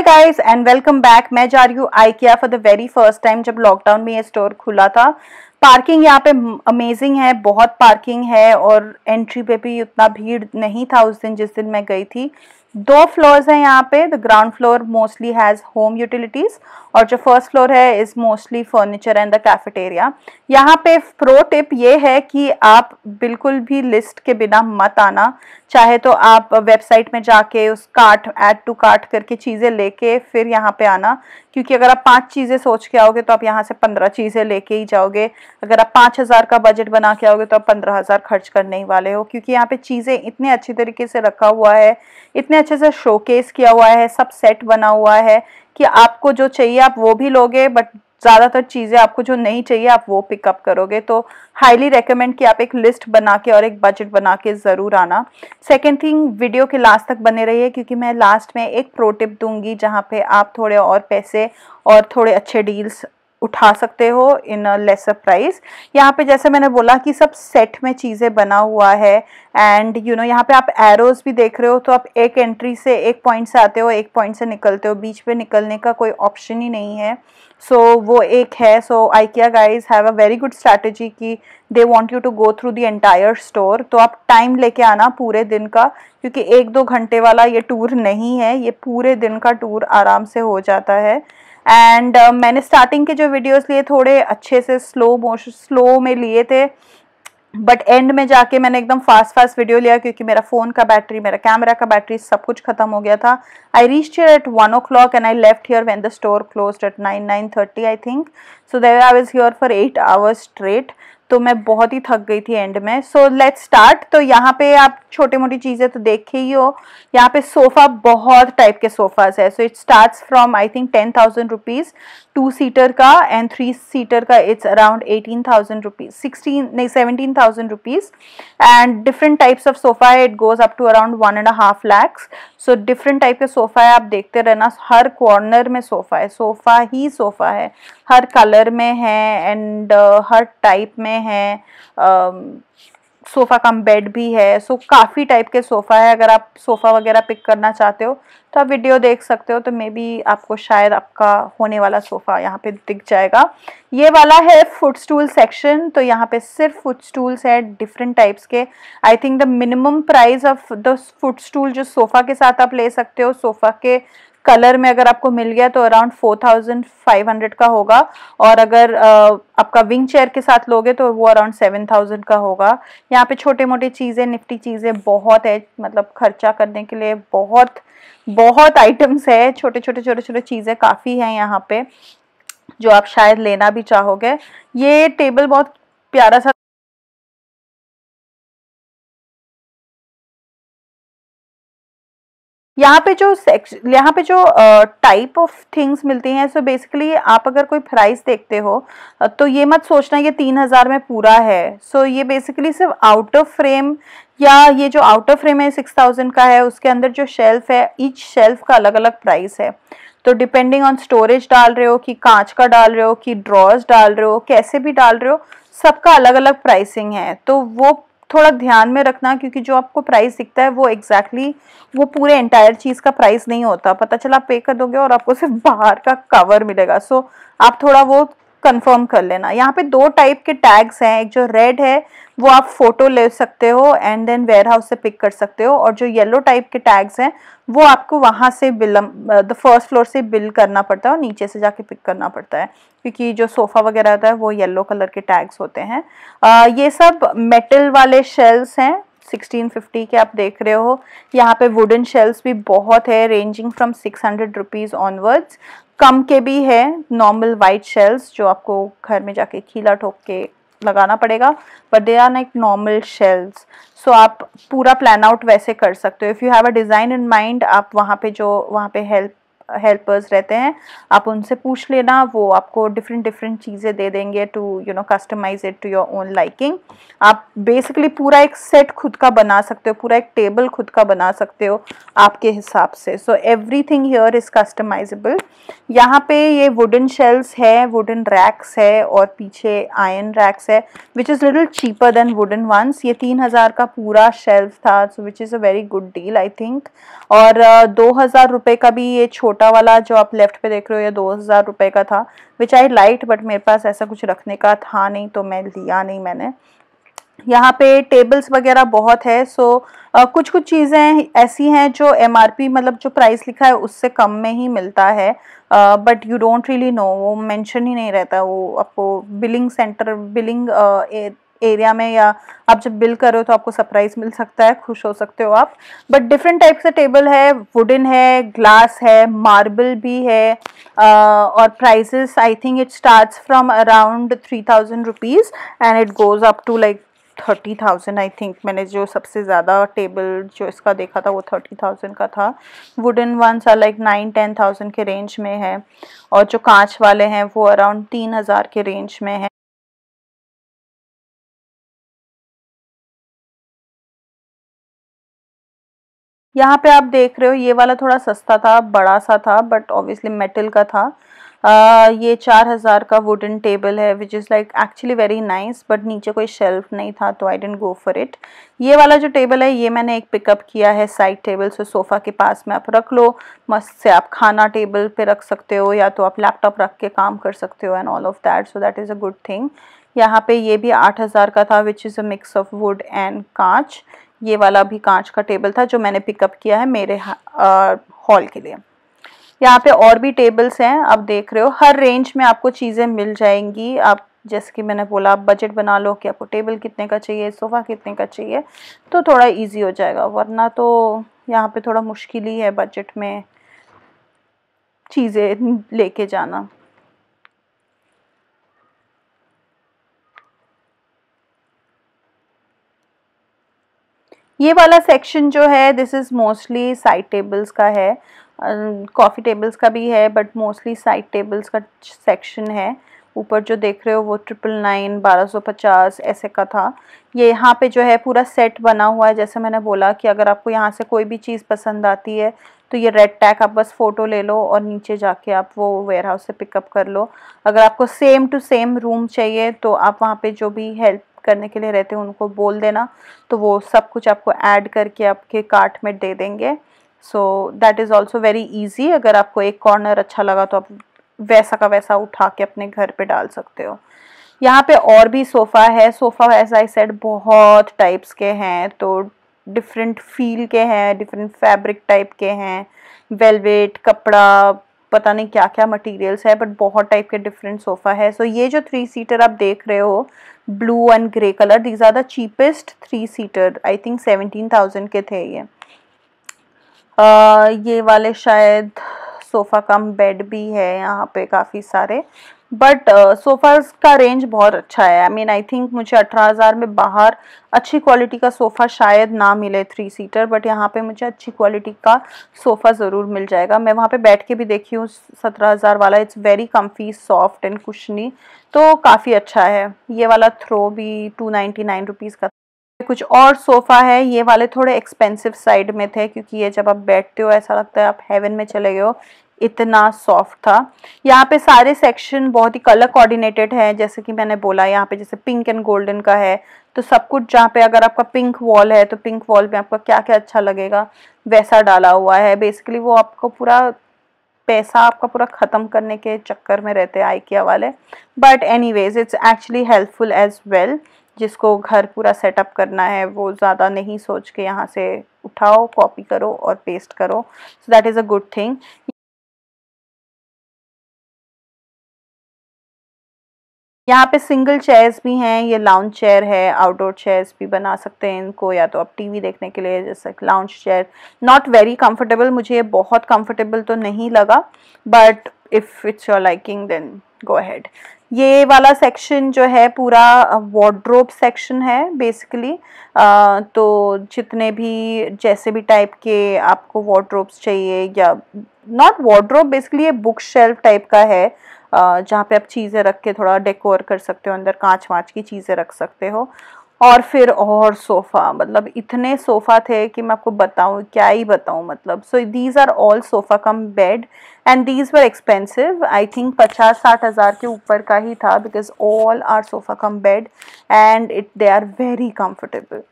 high guys and welcome back मैं जा रही हूँ IKEA for the very first time जब लॉकडाउन में ये स्टोर खुला था पार्किंग यहाँ पे अमेजिंग है बहुत पार्किंग है और एंट्री पे भी उतना भीड़ नहीं था उस दिन जिस दिन मैं गई थी दो फ्लोर्स हैं यहाँ पे the ground floor mostly has home utilities और जो फर्स्ट फ्लोर है is mostly furniture and the cafeteria यहाँ पे प्रो टिप ये है कि आप बिल्कुल भी लिस्ट के बिना मत आना चाहे तो आप वेबसाइट में जाके उस कार्ट ऐड टू कार्ट करके चीज़ें लेके फिर यहाँ पे आना क्योंकि अगर आप पांच चीज़ें सोच के आओगे तो आप यहाँ से पंद्रह चीज़ें लेके ही जाओगे अगर आप पाँच हज़ार का बजट बना के आओगे तो आप पंद्रह हज़ार खर्च करने ही वाले हो क्योंकि यहाँ पे चीज़ें इतने अच्छी तरीके से रखा हुआ है इतने अच्छे से शोकेस किया हुआ है सब सेट बना हुआ है कि आपको जो चाहिए आप वो भी लोगे बट ज़्यादातर चीज़ें आपको जो नहीं चाहिए आप वो पिकअप करोगे तो हाईली रेकमेंड कि आप एक लिस्ट बना के और एक बजट बना के ज़रूर आना सेकेंड थिंग वीडियो के लास्ट तक बने रहिए क्योंकि मैं लास्ट में एक प्रो टिप दूंगी जहाँ पे आप थोड़े और पैसे और थोड़े अच्छे डील्स उठा सकते हो इन लेसर प्राइस यहाँ पे जैसे मैंने बोला कि सब सेट में चीज़ें बना हुआ है एंड यू नो यहाँ पे आप एरोज भी देख रहे हो तो आप एक एंट्री से एक पॉइंट से आते हो एक पॉइंट से निकलते हो बीच पे निकलने का कोई ऑप्शन ही नहीं है सो so, वो एक है so IKEA guys have a very good strategy कि they want you to go through the entire store तो आप टाइम लेके आना पूरे दिन का क्योंकि एक दो घंटे वाला ये टूर नहीं है ये पूरे दिन का टूर आराम से हो जाता है एंड uh, मैंने स्टार्टिंग के जो वीडियोस लिए थोड़े अच्छे से स्लो मोशन स्लो में लिए थे बट एंड में जाके मैंने एकदम फास्ट फास्ट वीडियो लिया क्योंकि मेरा फ़ोन का बैटरी मेरा कैमरा का बैटरी सब कुछ खत्म हो गया था I reach here at one o'clock and I left here when the store close at nine nine thirty I think so there I was here for eight hours straight तो मैं बहुत ही थक गई थी एंड में so let start तो यहाँ पे आप छोटी मोटी चीज़ें तो देखे ही हो यहाँ पे सोफ़ा बहुत टाइप के सोफाज है so it start from I think ten thousand rupees two seater का एंड थ्री सीटर का it's around eighteen thousand rupees sixteen नहीं seventeen thousand rupees and different types of sofa है it goes up to around one and half lakhs so different type के sofa है आप देखते रहना हर कॉर्नर में सोफ़ा है सोफ़ा ही सोफ़ा है हर कलर में है एंड uh, हर टाइप में में है सोफ़ा कम बेड भी है सो काफ़ी टाइप के सोफ़ा है अगर आप सोफ़ा वगैरह पिक करना चाहते हो तो आप वीडियो देख सकते हो तो मे बी आपको शायद आपका होने वाला सोफ़ा यहाँ पे दिख जाएगा ये वाला है फुट स्टूल सेक्शन तो यहाँ पे सिर्फ फुट स्टूल्स है डिफरेंट टाइप्स के I think the minimum price of the foot stool जो सोफ़ा के साथ आप ले सकते हो सोफ़ा के कलर में अगर आपको मिल गया तो अराउंड 4500 का होगा और अगर आपका विंग चेयर के साथ लोगे तो वो अराउंड 7000 का होगा यहाँ पे छोटे मोटे चीज़ें निफ्टी चीज़ें बहुत है मतलब खर्चा करने के लिए बहुत बहुत आइटम्स है छोटे छोटे छोटे छोटे चीज़ें काफ़ी हैं यहाँ पे जो आप शायद लेना भी चाहोगे ये टेबल बहुत प्यारा सा यहाँ पे जो सेक्शन यहाँ पे जो टाइप ऑफ थिंग्स मिलती हैं सो बेसिकली आप अगर कोई प्राइस देखते हो तो ये मत सोचना ये तीन हज़ार में पूरा है सो so, ये बेसिकली सिर्फ ऑफ फ्रेम या ये जो आउटर फ्रेम है सिक्स थाउजेंड का है उसके अंदर जो शेल्फ़ है ईच शेल्फ़ का अलग अलग प्राइस है तो डिपेंडिंग ऑन स्टोरेज डाल रहे हो कि कांच का डाल रहे हो कि ड्रॉज डाल रहे हो कैसे भी डाल रहे हो सबका अलग अलग प्राइसिंग है तो वो थोड़ा ध्यान में रखना क्योंकि जो आपको प्राइस दिखता है वो एग्जैक्टली exactly, वो पूरे एंटायर चीज़ का प्राइस नहीं होता पता चला पे कर दोगे और आपको सिर्फ बाहर का कवर मिलेगा सो so, आप थोड़ा वो कंफर्म कर लेना यहाँ पे दो टाइप के टैग्स हैं एक जो रेड है वो आप फोटो ले सकते हो एंड देन वेयर हाउस से पिक कर सकते हो और जो येलो टाइप के टैग्स हैं वो आपको वहाँ से बिल द फर्स्ट फ्लोर से बिल करना पड़ता है और नीचे से जाके पिक करना पड़ता है क्योंकि जो सोफ़ा वगैरह होता है वो येलो कलर के टैग्स होते हैं आ, ये सब मेटल वाले शेल्स हैं 1650 के आप देख रहे हो यहाँ पे वुडन शेल्स भी बहुत है ranging from 600 hundred rupees onwards कम के भी है नॉर्मल वाइट शेल्स जो आपको घर में जाके खीला ठोक के लगाना पड़ेगा but they are like normal shelves सो आप पूरा प्लान आउट वैसे कर सकते हो if you have a design in mind आप वहाँ पे जो वहाँ पे हेल्प हेल्पर्स रहते हैं आप उनसे पूछ लेना वो आपको डिफरेंट डिफरेंट चीज़ें दे देंगे to you know customize it to your own liking आप बेसिकली पूरा एक सेट खुद का बना सकते हो पूरा एक टेबल खुद का बना सकते हो आपके हिसाब से so everything here is customizable यहाँ पे ये वुडन शेल्स है वुडन रैक्स है और पीछे आयन रैक्स है which is little cheaper than wooden ones ये तीन हज़ार का पूरा शेल्फ था so which is a very good deal I think और uh, दो हज़ार रुपये का भी ये छोटा छोटा वाला जो आप लेफ्ट पे देख रहे हो ये दो हज़ार रुपये का था विच आई लाइट बट मेरे पास ऐसा कुछ रखने का था नहीं तो मैं लिया नहीं मैंने यहाँ पे टेबल्स वगैरह बहुत है सो आ, कुछ कुछ चीज़ें ऐसी हैं जो एम मतलब जो प्राइस लिखा है उससे कम में ही मिलता है but you don't really know वो मैंशन ही नहीं रहता वो आपको billing centre billing uh, area में या आप जब बिल करो तो आपको सरप्राइज मिल सकता है खुश हो सकते हो आप बट डिफरेंट टाइप का टेबल है वुडन है ग्लास है मार्बल भी है uh, और prices I think it starts from around three thousand rupees and it goes up to like thirty thousand I think मैंने जो सबसे ज़्यादा टेबल जो इसका देखा था वो थर्टी थाउजेंड का था wooden ones are like nine ten thousand के रेंज में है और जो कांच वाले हैं वो अराउंड तीन हज़ार के रेंज में है यहाँ पे आप देख रहे हो ये वाला थोड़ा सस्ता था बड़ा सा था बट ऑब्वियसली मेटल का था आ, ये चार हज़ार का वुडन टेबल है which is like actually very nice but नीचे कोई शेल्फ नहीं था तो I didn't go for it ये वाला जो टेबल है ये मैंने एक पिकअप किया है साइड टेबल से सोफ़ा के पास में आप रख लो मस्त से आप खाना टेबल पे रख सकते हो या तो आप लैपटॉप रख के काम कर सकते हो and all of that so that is a good thing यहाँ पे ये भी आठ हज़ार का था which is a mix of wood and कांच ये वाला भी कांच का टेबल था जो मैंने पिकअप किया है मेरे हॉल के लिए यहाँ पे और भी टेबल्स हैं आप देख रहे हो हर रेंज में आपको चीज़ें मिल जाएंगी आप जैसे कि मैंने बोला आप बजट बना लो कि आपको टेबल कितने का चाहिए सोफ़ा कितने का चाहिए तो थोड़ा इजी हो जाएगा वरना तो यहाँ पे थोड़ा मुश्किल ही है बजट में चीज़ें लेके जाना ये वाला सेक्शन जो है this is mostly side tables का है कॉफ़ी टेबल्स का भी है बट मोस्टली साइड टेबल्स का सेक्शन है ऊपर जो देख रहे हो वो ट्रिपल नाइन बारह सौ पचास ऐसे का था ये यहाँ पे जो है पूरा सेट बना हुआ है जैसे मैंने बोला कि अगर आपको यहाँ से कोई भी चीज़ पसंद आती है तो ये रेड टैग आप बस फ़ोटो ले लो और नीचे जाके आप वो वेयर हाउस से पिकअप कर लो अगर आपको सेम टू सेम रूम चाहिए तो आप वहाँ पे जो भी हेल्प करने के लिए रहते हैं उनको बोल देना तो वो सब कुछ आपको ऐड करके आपके कार्ट में दे देंगे so that is also very easy अगर आपको एक कॉर्नर अच्छा लगा तो आप वैसा का वैसा उठा के अपने घर पे डाल सकते हो यहाँ पे और भी सोफ़ा है सोफ़ा एज आई सेड बहुत टाइप्स के हैं तो डिफरेंट फील के हैं डिफरेंट फैब्रिक टाइप के हैं वेलवेट कपड़ा पता नहीं क्या क्या मटेरियल्स है बट बहुत टाइप के डिफरेंट सोफ़ा है सो so, ये जो थ्री सीटर आप देख रहे हो blue and grey colour these are the cheapest three seater I think seventeen thousand के थे ये uh, ये वाले शायद सोफ़ा कम बेड भी है यहाँ पे काफ़ी सारे बट सोफ़ाज़ uh, का रेंज बहुत अच्छा है आई मीन आई थिंक मुझे अठारह हज़ार में बाहर अच्छी क्वालिटी का सोफ़ा शायद ना मिले थ्री सीटर बट यहाँ पे मुझे अच्छी क्वालिटी का सोफ़ा ज़रूर मिल जाएगा मैं वहाँ पे बैठ के भी देखी हूँ सत्रह हज़ार वाला it's very comfy soft and cushy तो काफ़ी अच्छा है ये वाला थ्रो भी टू नाइन्टी नाइन रुपीज़ का कुछ और सोफ़ा है ये वाले थोड़े एक्सपेंसिव साइड में थे क्योंकि ये जब आप बैठते हो ऐसा लगता है आप हेवन में चले गए हो इतना सॉफ्ट था यहाँ पे सारे सेक्शन बहुत ही कलर कोऑर्डिनेटेड हैं जैसे कि मैंने बोला यहाँ पे जैसे पिंक एंड गोल्डन का है तो सब कुछ जहाँ पे अगर आपका पिंक वॉल है तो पिंक वॉल में आपका क्या क्या अच्छा लगेगा वैसा डाला हुआ है बेसिकली वो आपको पूरा पैसा आपका पूरा ख़त्म करने के चक्कर में रहते हैं आइकिया वाले but anyways it's actually helpful as well जिसको घर पूरा सेटअप करना है वो ज़्यादा नहीं सोच के यहाँ से उठाओ कॉपी करो और पेस्ट करो so that is a good thing यहाँ पे सिंगल चेयर्स भी हैं ये लाउंज चेयर है आउटडोर चेयर्स भी बना सकते हैं इनको या तो आप टीवी देखने के लिए जैसे lounge chair not very comfortable मुझे ये बहुत कंफर्टेबल तो नहीं लगा but if it's your liking then go ahead ये वाला सेक्शन जो है पूरा वार्ड्रोब सेक्शन है बेसिकली तो जितने भी जैसे भी टाइप के आपको वार्ड्रोब्स चाहिए या नॉट वार्ड्रोब बेसिकली ये बुक शेल्फ टाइप का है जहाँ पे आप चीज़ें रख के थोड़ा डेकोर कर सकते हो अंदर कांच वाँच की चीज़ें रख सकते हो और फिर और सोफ़ा मतलब इतने सोफ़ा थे कि मैं आपको बताऊं क्या ही बताऊं मतलब so these are all sofa cum bed and these were expensive I think पचास साठ हज़ार के ऊपर का ही था because all are sofa cum bed and it they are very comfortable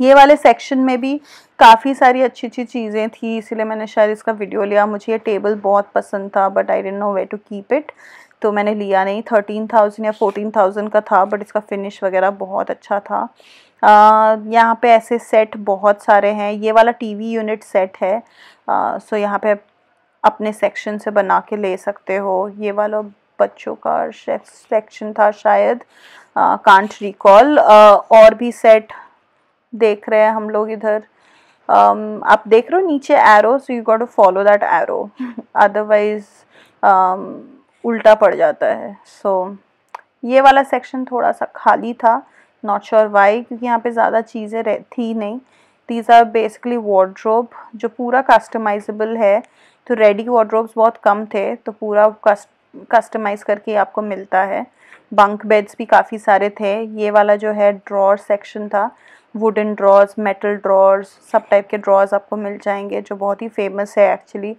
ये वाले सेक्शन में भी काफ़ी सारी अच्छी अच्छी चीज़ें थी इसीलिए मैंने शायद इसका वीडियो लिया मुझे ये टेबल बहुत पसंद था but I didn't know way to keep it तो मैंने लिया नहीं थर्टीन थाउजेंड या फोर्टीन थाउजेंड का था बट इसका फिनिश वगैरह बहुत अच्छा था यहाँ पे ऐसे सेट बहुत सारे हैं ये वाला टीवी यूनिट सेट है आ, सो यहाँ पे अपने सेक्शन से बना के ले सकते हो ये वाला बच्चों का सेक्शन था शायद कांट रिकॉल और भी सेट देख रहे हैं हम लोग इधर um, आप देख रहे हो नीचे arrow so you got to follow that arrow otherwise उल्टा पड़ जाता है सो so, ये वाला सेक्शन थोड़ा सा खाली था नॉट श्योर वाई क्योंकि यहाँ पे ज़्यादा चीज़ें रह थी नहीं दीज आर बेसिकली वार्ड्रोब जो पूरा कस्टमाइजेबल है तो रेडी वार्ड्रोब्स बहुत कम थे तो पूरा कस्टमाइज़ करके आपको मिलता है बंक बेड्स भी काफ़ी सारे थे ये वाला जो है ड्रॉर सेक्शन था वुडन ड्रॉज मेटल ड्रॉज सब टाइप के ड्रॉज आपको मिल जाएंगे जो बहुत ही फेमस है एक्चुअली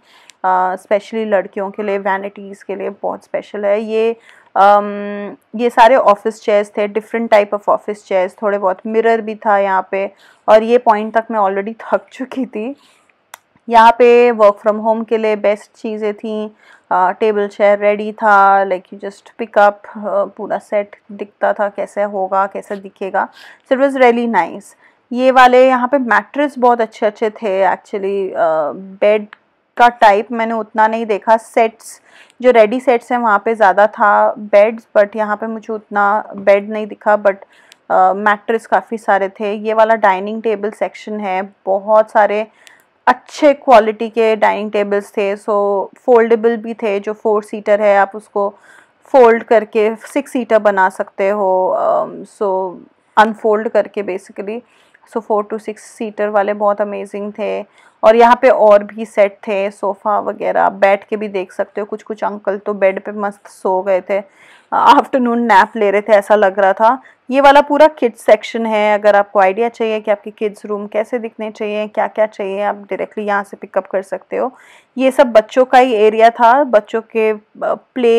स्पेशली uh, लड़कियों के लिए वैनिटीज़ के लिए बहुत स्पेशल है ये um, ये सारे ऑफिस चेयर्स थे different type of office chairs थोड़े बहुत मिरर भी था यहाँ पे और ये पॉइंट तक मैं ऑलरेडी थक चुकी थी यहाँ पे वर्क फ्रॉम होम के लिए बेस्ट चीज़ें थी टेबल चेयर रेडी था लाइक यू जस्ट पिकअप पूरा सेट दिखता था कैसे होगा कैसे दिखेगा so it was really nice ये वाले यहाँ पे मैट्रेस बहुत अच्छे अच्छे थे एक्चुअली बेड uh, का टाइप मैंने उतना नहीं देखा सेट्स जो रेडी सेट्स हैं वहाँ पे ज़्यादा था बेड्स बट यहाँ पे मुझे उतना बेड नहीं दिखा बट मैट्रेस काफ़ी सारे थे ये वाला डाइनिंग टेबल सेक्शन है बहुत सारे uh, अच्छे क्वालिटी के डाइनिंग टेबल्स थे सो फोल्डेबल भी थे जो फोर सीटर है आप उसको फोल्ड करके सिक्स सीटर बना सकते हो सो um, अनफोल्ड करके basically so four two six seater वाले बहुत अमेजिंग थे और यहाँ पे और भी सेट थे सोफ़ा वगैरह आप बैठ के भी देख सकते हो कुछ कुछ अंकल तो बेड पे मस्त सो गए थे आफ्टरनून नैप ले रहे थे ऐसा लग रहा था ये वाला पूरा किड्स सेक्शन है अगर आपको आइडिया चाहिए कि आपके किड्स रूम कैसे दिखने चाहिए क्या क्या चाहिए आप डायरेक्टली यहाँ से पिकअप कर सकते हो ये सब बच्चों का ही एरिया था बच्चों के प्ले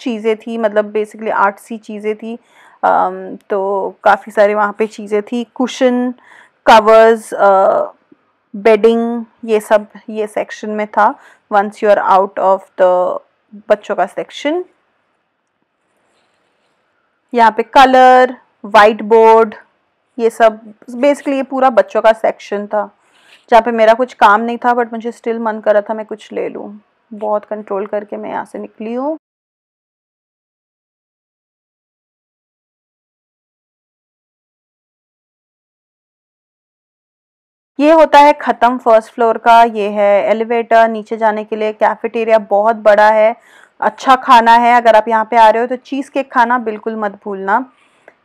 चीज़ें थी मतलब बेसिकली सी चीज़ें थी तो काफ़ी सारे वहाँ पे चीज़ें थी कुशन कवर्स बेडिंग ये सब ये सेक्शन में था once you are out of the बच्चों का सेक्शन यहाँ पे कलर वाइट बोर्ड ये सब बेसिकली ये पूरा बच्चों का सेक्शन था जहाँ पे मेरा कुछ काम नहीं था बट मुझे स्टिल मन कर रहा था मैं कुछ ले लूँ बहुत कंट्रोल करके मैं यहाँ से निकली हूँ ये होता है ख़त्म फर्स्ट फ्लोर का ये है एलिवेटर नीचे जाने के लिए कैफेटेरिया बहुत बड़ा है अच्छा खाना है अगर आप यहाँ पे आ रहे हो तो चीज़ केक खाना बिल्कुल मत भूलना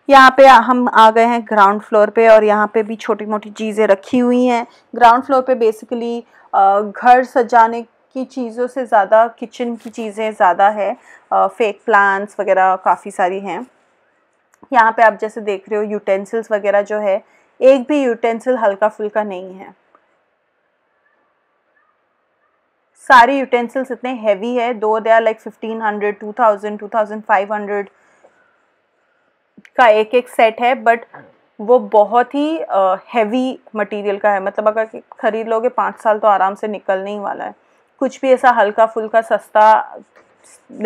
यहाँ पे हम आ गए हैं ग्राउंड फ्लोर पे और यहाँ पे भी छोटी मोटी चीज़ें रखी हुई हैं ग्राउंड फ्लोर पे बेसिकली घर सजाने की चीज़ों से ज़्यादा किचन की चीज़ें ज़्यादा है फेक प्लांट्स वगैरह काफ़ी सारी हैं यहाँ पे आप जैसे देख रहे हो यूटेंसिल्स वगैरह जो है एक भी यूटेंसिल हल्का फुल्का नहीं है सारे यूटेंसिल्स इतने हैवी है though they are like fifteen hundred to thousand two thousand five hundred का एक एक सेट है बट वो बहुत ही हैवी uh, मटेरियल का है मतलब अगर ख़रीद लोगे पाँच साल तो आराम से निकलने ही वाला है कुछ भी ऐसा हल्का फुल्का सस्ता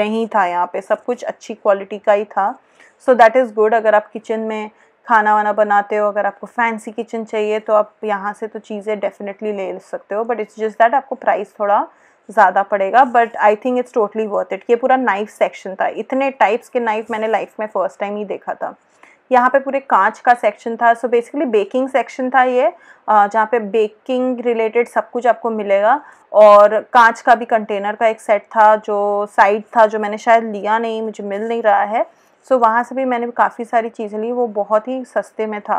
नहीं था यहाँ पे सब कुछ अच्छी क्वालिटी का ही था सो दैट इज़ गुड अगर आप किचन में खाना वाना बनाते हो अगर आपको फैंसी किचन चाहिए तो आप यहाँ से तो चीज़ें डेफिनेटली ले सकते हो बट इट्स जस्ट दैट आपको प्राइस थोड़ा ज़्यादा पड़ेगा but I think it's totally worth it ये पूरा नाइफ सेक्शन था इतने टाइप्स के नाइफ मैंने लाइफ में फ़र्स्ट टाइम ही देखा था यहाँ पे पूरे कांच का सेक्शन था सो बेसिकली बेकिंग सेक्शन था ये जहाँ पे बेकिंग रिलेटेड सब कुछ आपको मिलेगा और कांच का भी कंटेनर का एक सेट था जो साइड था जो मैंने शायद लिया नहीं मुझे मिल नहीं रहा है सो so, वहाँ से भी मैंने काफ़ी सारी चीज़ें ली वो बहुत ही सस्ते में था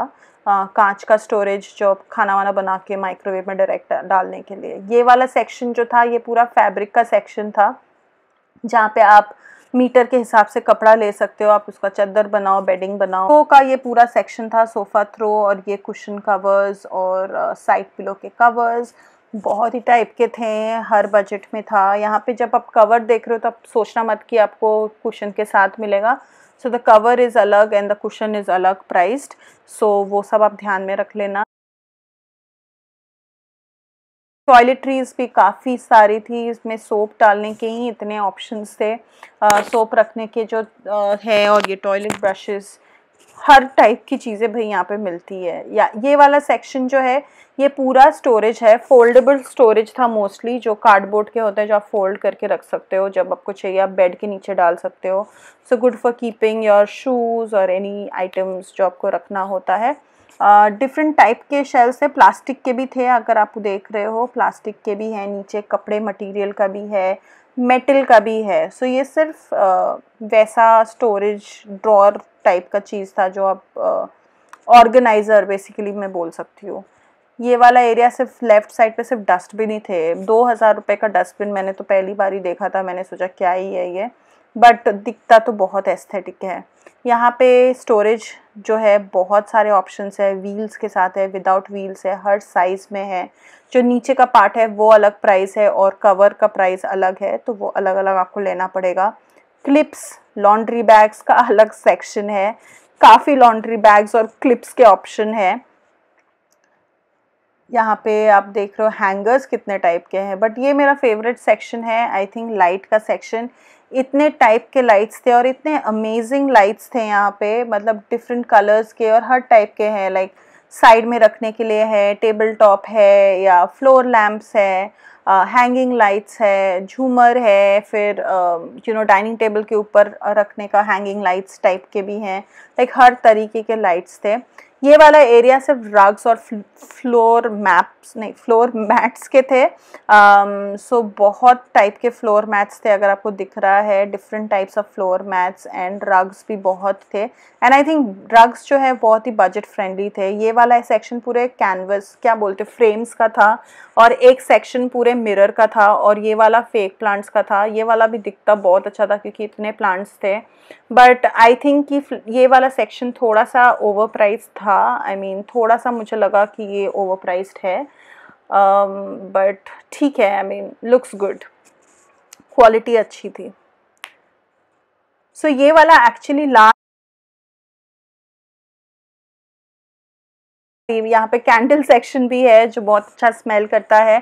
आ, कांच का स्टोरेज जो खाना वाना बना के माइक्रोवेव में डायरेक्ट डालने के लिए ये वाला सेक्शन जो था ये पूरा फैब्रिक का सेक्शन था जहाँ पे आप मीटर के हिसाब से कपड़ा ले सकते हो आप उसका चादर बनाओ बेडिंग बनाओ तो का ये पूरा सेक्शन था सोफ़ा थ्रो और ये कुशन कवर्स और साइड पिलो के कवर्स बहुत ही टाइप के थे हर बजट में था यहाँ पे जब आप कवर देख रहे हो तो आप सोचना मत कि आपको कुशन के साथ मिलेगा सो द कवर इज़ अलग एंड द कुशन इज़ अलग प्राइस्ड सो वो सब आप ध्यान में रख लेना टॉयलेट्रीज भी काफ़ी सारी थी इसमें सोप डालने के ही इतने ऑप्शंस थे आ, सोप रखने के जो आ, है और ये टॉयलेट ब्रशेज हर टाइप की चीज़ें भाई यहाँ पे मिलती है या ये वाला सेक्शन जो है ये पूरा स्टोरेज है फोल्डेबल स्टोरेज था मोस्टली जो कार्डबोर्ड के होते हैं जो आप फोल्ड करके रख सकते हो जब आपको चाहिए आप बेड के नीचे डाल सकते हो so good for keeping your shoes और एनी आइटम्स जो आपको रखना होता है डिफरेंट uh, टाइप के शेल्स है प्लास्टिक के भी थे अगर आप देख रहे हो प्लास्टिक के भी हैं नीचे कपड़े मटेरियल का भी है मेटल का भी है सो so, ये सिर्फ आ, वैसा स्टोरेज ड्रॉर टाइप का चीज़ था जो आप ऑर्गेनाइज़र बेसिकली मैं बोल सकती हूँ ये वाला एरिया सिर्फ लेफ़्ट साइड पे सिर्फ डस्टबिन ही थे दो हज़ार रुपये का डस्टबिन मैंने तो पहली बार ही देखा था मैंने सोचा क्या ही है ये बट दिखता तो बहुत एस्थेटिक है यहाँ पे स्टोरेज जो है बहुत सारे ऑप्शंस है व्हील्स के साथ है विदाउट व्हील्स है हर साइज़ में है जो नीचे का पार्ट है वो अलग प्राइस है और कवर का प्राइस अलग है तो वो अलग अलग आपको लेना पड़ेगा क्लिप्स लॉन्ड्री बैग्स का अलग सेक्शन है काफ़ी लॉन्ड्री बैग्स और क्लिप्स के ऑप्शन है यहाँ पे आप देख रहे हो हैंगर्स कितने टाइप के हैं बट ये मेरा फेवरेट सेक्शन है आई थिंक लाइट का सेक्शन इतने टाइप के लाइट्स थे और इतने अमेजिंग लाइट्स थे यहाँ पे मतलब डिफरेंट कलर्स के और हर टाइप के हैं लाइक साइड में रखने के लिए है टेबल टॉप है या फ्लोर लैम्प्स है हैंगिंग लाइट्स है झूमर है फिर यू नो डाइनिंग टेबल के ऊपर रखने का हैंगिंग लाइट्स टाइप के भी हैं लाइक हर तरीके के लाइट्स थे ये वाला एरिया सिर्फ रग्स और फ्लोर मैप्स नहीं फ्लोर मैट्स के थे सो um, so बहुत टाइप के फ्लोर मैट्स थे अगर आपको दिख रहा है different types of floor mats and rugs भी बहुत थे एंड आई थिंक रग्स जो है बहुत ही बजट फ्रेंडली थे ये वाला सेक्शन पूरे कैनवस क्या बोलते फ्रेम्स का था और एक सेक्शन पूरे मिरर का था और ये वाला फेक प्लांट्स का था ये वाला भी दिखता बहुत अच्छा था क्योंकि इतने प्लांट्स थे बट आई थिंक कि ये वाला सेक्शन थोड़ा सा ओवर था था आई I मीन mean, थोड़ा सा मुझे लगा कि ये ओवर प्राइस्ड है बट um, ठीक है I mean looks good quality अच्छी थी सो so, ये वाला एक्चुअली लास्ट यहाँ पे कैंडल सेक्शन भी है जो बहुत अच्छा स्मेल करता है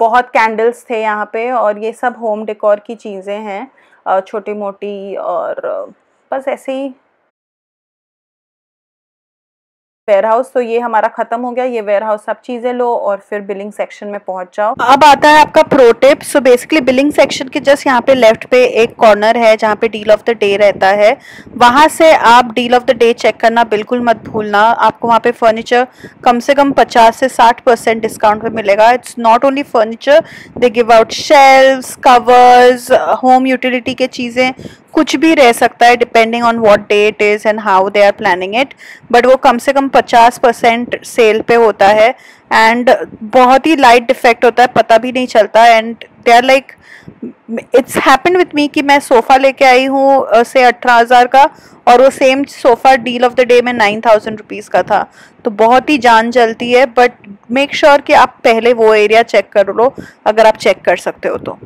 बहुत कैंडल्स थे यहाँ पे और ये सब होम डेकोर की चीज़ें हैं छोटी मोटी और बस ऐसे ही वेयर हाउस तो ये हमारा खत्म हो गया ये वेयर हाउस सब चीजें लो और फिर बिलिंग सेक्शन में पहुंच जाओ अब आता है आपका pro tip so basically billing section के जस्ट यहाँ पे लेफ्ट पे एक कॉर्नर है जहाँ पे डील ऑफ द डे रहता है वहां से आप deal of the day check करना बिल्कुल मत भूलना आपको वहाँ पे फर्नीचर कम से कम पचास से साठ डिस्काउंट पे मिलेगा it's not only furniture they give out shelf covers home utility के चीजें कुछ भी रह सकता है depending on what day it is and how they are planning it but वो कम से कम 50 परसेंट सेल पे होता है एंड बहुत ही लाइट डिफेक्ट होता है पता भी नहीं चलता and they are like it's happen with me कि मैं सोफ़ा लेके आई हूँ से अठारह हज़ार का और वो same sofa deal of the day में नाइन थाउजेंड रुपीज़ का था तो बहुत ही जान जलती है बट मेक श्योर कि आप पहले वो एरिया चेक कर लो अगर आप चेक कर सकते हो तो